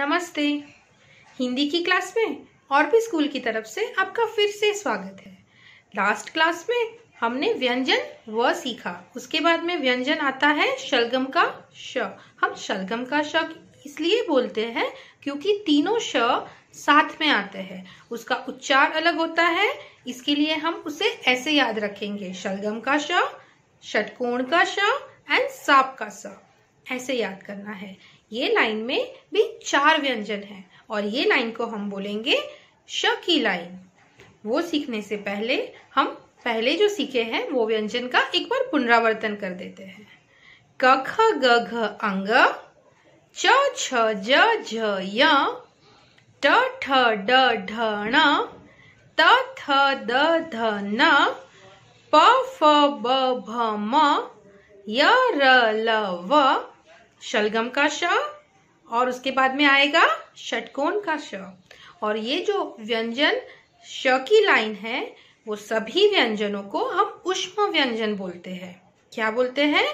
नमस्ते हिंदी की क्लास में और भी स्कूल की तरफ से आपका फिर से स्वागत है लास्ट क्लास में हमने व्यंजन व सीखा उसके बाद में व्यंजन आता है शलगम का श हम शलगम का श इसलिए बोलते हैं क्योंकि तीनों श साथ में आते हैं उसका उच्चार अलग होता है इसके लिए हम उसे ऐसे याद रखेंगे शलगम का श षटकोण का श एंड सांप का स ऐसे याद करना है ये लाइन में भी चार व्यंजन हैं और ये लाइन को हम बोलेंगे श की लाइन वो सीखने से पहले हम पहले जो सीखे हैं वो व्यंजन का एक बार पुनरावर्तन कर देते हैं क ख ग घ अंग च छ ज झ य ट ठ ड ढ ण त थ द ध न प फ ब भ म य र ल व शलगम का श और उसके बाद में आएगा षटकोण का श और ये जो व्यंजन श की लाइन है वो सभी व्यंजनों को हम उष्म व्यंजन बोलते हैं क्या बोलते हैं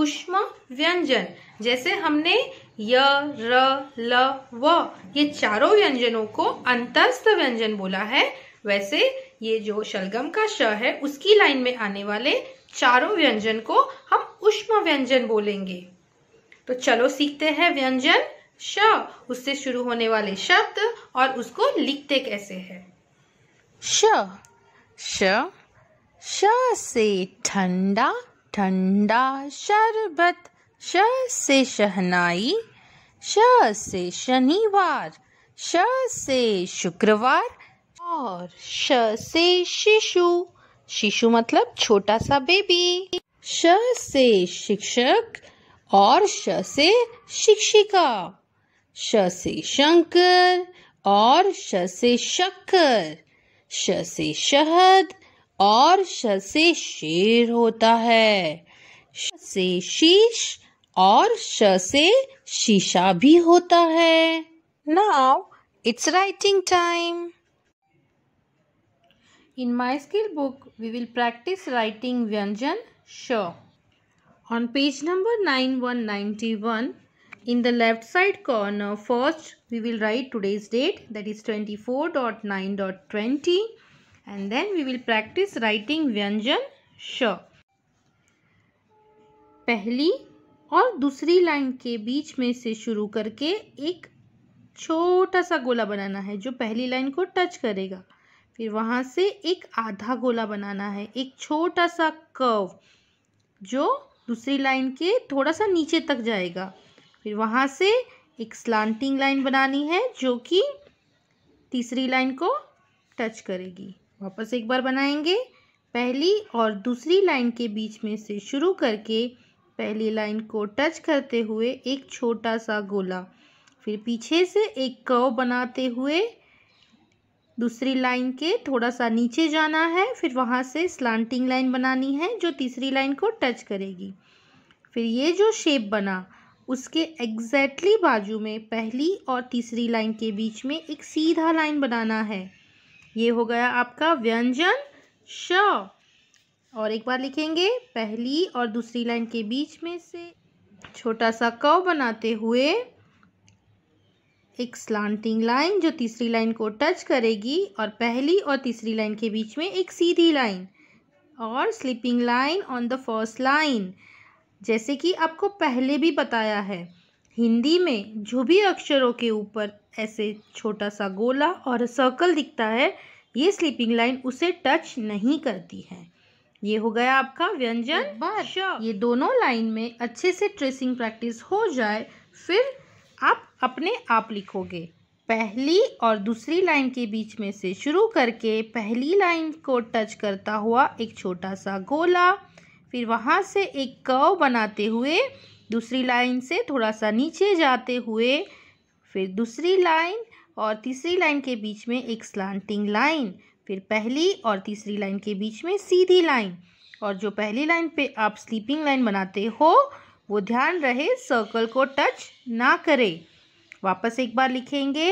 उष्म व्यंजन जैसे हमने य र ल व ये चारों व्यंजनों को अंतस्थ व्यंजन बोला है वैसे ये जो शलगम का श है उसकी लाइन में आने वाले चारों व्यंजन को हम उष्म व्यंजन बोलेंगे तो चलो सीखते हैं व्यंजन श उससे शुरू होने वाले शब्द और उसको लिखते कैसे है श श श से ठंडा ठंडा शरबत श से शहनाई श से शनिवार श से शुक्रवार और श से शिशु शिशु मतलब छोटा सा बेबी श से शिक्षक और श से शिक्षिका श से शंकर और श से शक्कर श से शहद और श से शेर होता है श से शीश और श से शीशा भी होता है now it's writing time in my skill book we will practice writing व्यंजन श On page number 9191, in the left side corner first, we will write today's date that is 24.9.20 and then we will practice writing vyanjan sh पहली और दूसरी line के बीच में से शुरू करके एक छोटा सा गोला बनाना है जो पहली लाइन को टच करेगा फिर वहाँ से एक आधा गोला बनाना है एक छोटा सा कर्व जो दूसरी लाइन के थोड़ा सा नीचे तक जाएगा फिर वहाँ से एक स्लांटिंग लाइन बनानी है जो कि तीसरी लाइन को टच करेगी वापस एक बार बनाएंगे पहली और दूसरी लाइन के बीच में से शुरू करके पहली लाइन को टच करते हुए एक छोटा सा गोला फिर पीछे से एक कव बनाते हुए दूसरी लाइन के थोड़ा सा नीचे जाना है फिर वहाँ से स्लांटिंग लाइन बनानी है जो तीसरी लाइन को टच करेगी फिर ये जो शेप बना उसके एग्जैक्टली exactly बाजू में पहली और तीसरी लाइन के बीच में एक सीधा लाइन बनाना है ये हो गया आपका व्यंजन श और एक बार लिखेंगे पहली और दूसरी लाइन के बीच में से छोटा सा कव बनाते हुए एक स्लांटिंग लाइन जो तीसरी लाइन को टच करेगी और पहली और तीसरी लाइन के बीच में एक सीधी लाइन और slipping line on the first line जैसे कि आपको पहले भी बताया है हिंदी में जो भी अक्षरों के ऊपर ऐसे छोटा सा गोला और सर्कल दिखता है ये स्लीपिंग लाइन उसे टच नहीं करती है ये हो गया आपका व्यंजन ये दोनों लाइन में अच्छे से ट्रेसिंग प्रैक्टिस हो जाए फिर आप अपने आप लिखोगे पहली और दूसरी लाइन के बीच में से शुरू करके पहली लाइन को टच करता हुआ एक छोटा सा गोला फिर वहाँ से एक कर्व बनाते हुए दूसरी लाइन से थोड़ा सा नीचे जाते हुए फिर दूसरी लाइन और तीसरी लाइन के बीच में एक स्लांटिंग लाइन फिर पहली और तीसरी लाइन के बीच में सीधी लाइन और जो पहली लाइन पे आप स्लीपिंग लाइन बनाते हो वो ध्यान रहे सर्कल को टच ना करें वापस एक बार लिखेंगे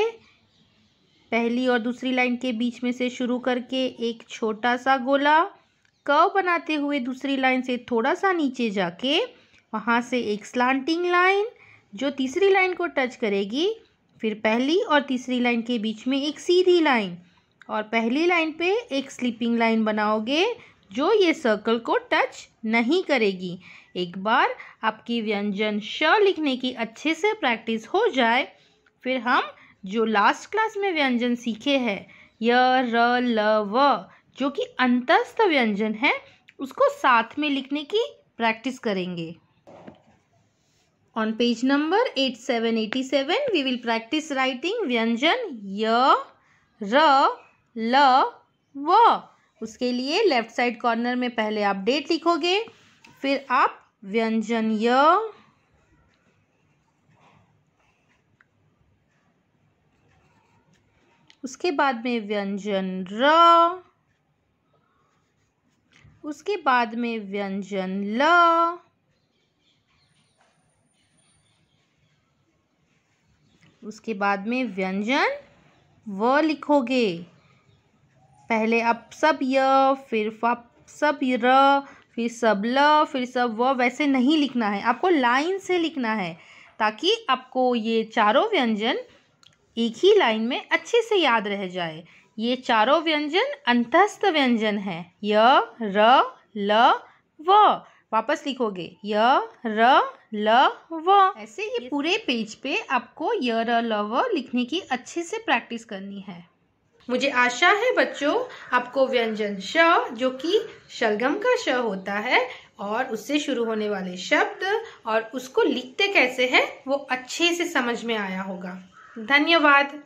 पहली और दूसरी लाइन के बीच में से शुरू करके एक छोटा सा गोला कर्व बनाते हुए दूसरी लाइन से थोड़ा सा नीचे जाके वहाँ से एक स्लांटिंग लाइन जो तीसरी लाइन को टच करेगी फिर पहली और तीसरी लाइन के बीच में एक सीधी लाइन और पहली लाइन पे एक स्लीपिंग लाइन बनाओगे जो ये सर्कल को टच नहीं करेगी एक बार आपकी व्यंजन श लिखने की अच्छे से प्रैक्टिस हो जाए फिर हम जो लास्ट क्लास में व्यंजन सीखे हैं य र ल व जो कि अंतस्थ व्यंजन है उसको साथ में लिखने की प्रैक्टिस करेंगे on page number eight seven eighty seven we will practice writing व्यंजन य र ल व उसके लिए लेफ्ट साइड कॉर्नर में पहले आप डेट लिखोगे फिर आप व्यंजन य उसके बाद में व्यंजन र उसके बाद में व्यंजन ल उसके बाद में व्यंजन व लिखोगे पहले अब सब य फिर फप सब र फिर सब ल फिर सब व वैसे नहीं लिखना है आपको लाइन से लिखना है ताकि आपको ये चारों व्यंजन एक ही लाइन में अच्छे से याद रह जाए ये चारों व्यंजन अंतस्थ व्यंजन है य र ल व वापस लिखोगे य र ल व ऐसे ये पूरे पेज पे आपको य र ल व लिखने की अच्छे से प्रैक्टिस करनी है मुझे आशा है बच्चों आपको व्यंजन श जो कि शलगम का श होता है और उससे शुरू होने वाले शब्द और उसको लिखते कैसे हैं वो अच्छे से समझ में आया होगा धन्यवाद